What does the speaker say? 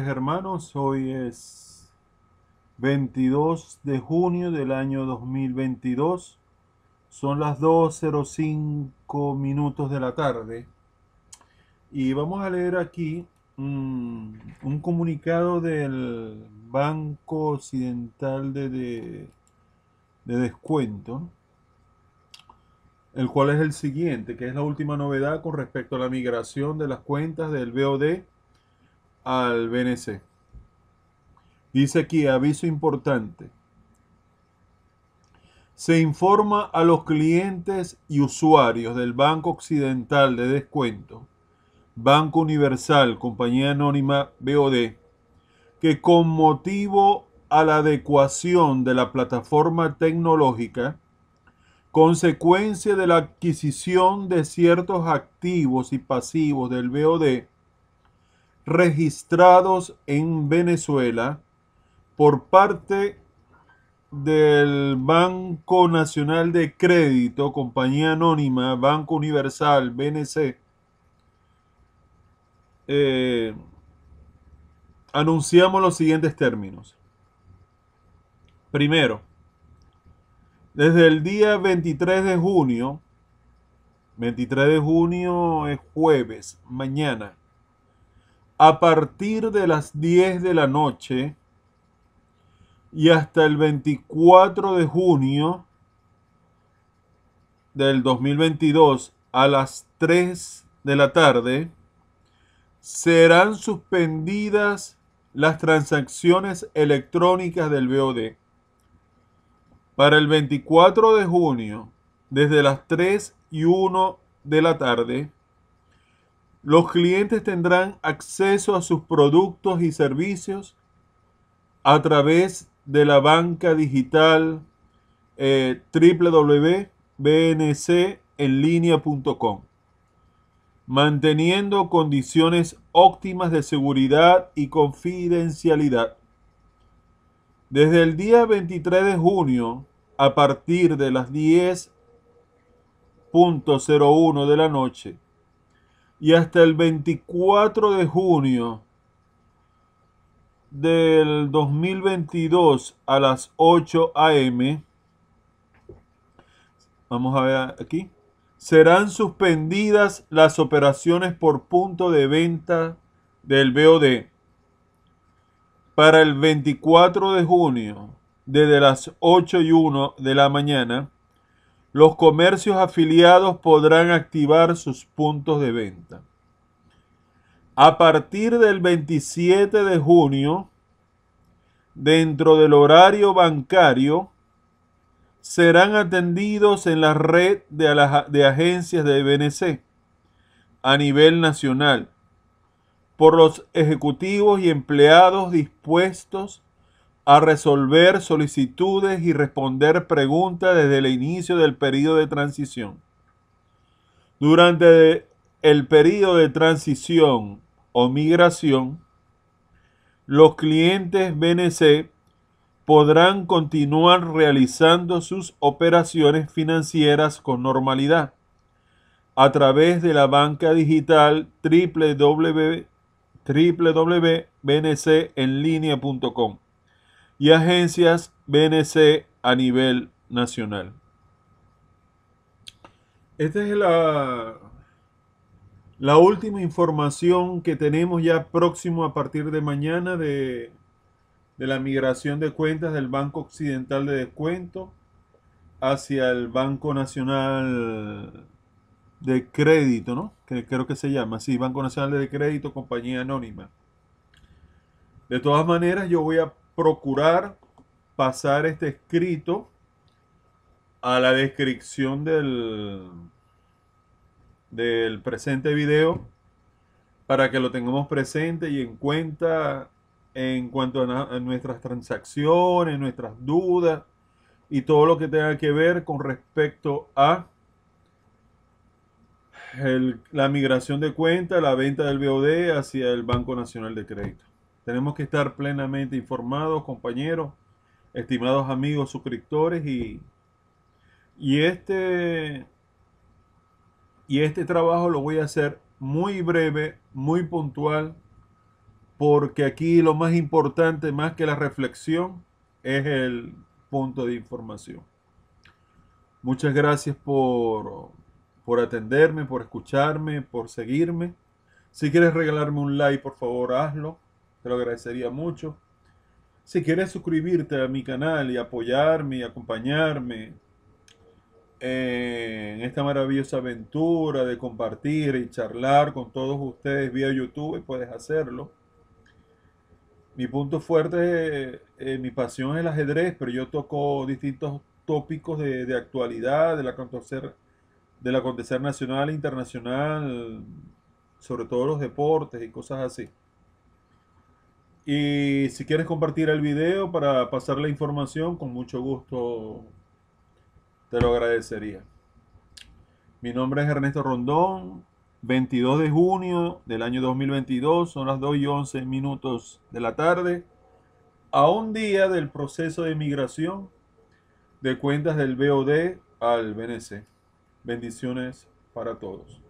hermanos, hoy es 22 de junio del año 2022, son las 2.05 minutos de la tarde y vamos a leer aquí mm, un comunicado del Banco Occidental de, de, Descuento, el cual es el siguiente, que es la última novedad con respecto a la migración de las cuentas del BOD al BNC. Dice aquí, aviso importante. Se informa a los clientes y usuarios del Banco Occidental de Descuento, Banco Universal, Compañía Anónima BOD, que con motivo a la adecuación de la plataforma tecnológica, consecuencia de la adquisición de ciertos activos y pasivos del BOD, registrados en Venezuela por parte del Banco Nacional de Crédito, compañía anónima, Banco Universal, BNC, eh, anunciamos los siguientes términos. Primero, desde el día 23 de junio, 23 de junio es jueves, mañana, a partir de las 10 de la noche y hasta el 24 de junio del 2022 a las 3 de la tarde serán suspendidas las transacciones electrónicas del BOD. Para el 24 de junio, desde las 3 y 1 de la tarde, los clientes tendrán acceso a sus productos y servicios a través de la banca digital eh, www.bncenlinea.com, manteniendo condiciones óptimas de seguridad y confidencialidad. Desde el día 23 de junio, a partir de las 10.01 de la noche, y hasta el 24 de junio del 2022 a las 8 a.m. Vamos a ver aquí. Serán suspendidas las operaciones por punto de venta del BOD para el 24 de junio desde las 8 y 1 de la mañana los comercios afiliados podrán activar sus puntos de venta. A partir del 27 de junio, dentro del horario bancario, serán atendidos en la red de, agencias de BNC a nivel nacional por los ejecutivos y empleados dispuestos a resolver solicitudes y responder preguntas desde el inicio del periodo de transición. Durante el periodo de transición o migración, los clientes BNC podrán continuar realizando sus operaciones financieras con normalidad a través de la banca digital www.bncenlinea.com y agencias BNC a nivel nacional. Esta es la, la última información que tenemos ya próximo a partir de mañana de, de la migración de cuentas del Banco Occidental de Descuento hacia el Banco Nacional de Crédito, ¿no? Que creo que se llama, sí, Banco Nacional de Crédito, compañía anónima. De todas maneras, yo voy a procurar pasar este escrito a la descripción del, del presente video para que lo tengamos presente y en cuenta en cuanto a, nuestras transacciones, nuestras dudas y todo lo que tenga que ver con respecto a la migración de cuenta, la venta del BOD hacia el Banco Nacional de Crédito. Tenemos que estar plenamente informados, compañeros, estimados amigos, suscriptores y, y este y este trabajo lo voy a hacer muy breve, muy puntual, porque aquí lo más importante, más que la reflexión, es el punto de información. Muchas gracias por atenderme, por escucharme, por seguirme. Si quieres regalarme un like, por favor, hazlo lo agradecería mucho. Si quieres suscribirte a mi canal y apoyarme y acompañarme eh, en esta maravillosa aventura de compartir y charlar con todos ustedes vía YouTube, puedes hacerlo. Mi punto fuerte, eh, mi pasión es el ajedrez, pero yo toco distintos tópicos de, de actualidad, del acontecer, del acontecer nacional, e internacional, sobre todo los deportes y cosas así. Y si quieres compartir el video para pasar la información, con mucho gusto te lo agradecería. Mi nombre es Ernesto Rondón, 22 de junio del año 2022, son las 2 y 11 minutos de la tarde, a un día del proceso de migración de cuentas del BOD al BNC. Bendiciones para todos.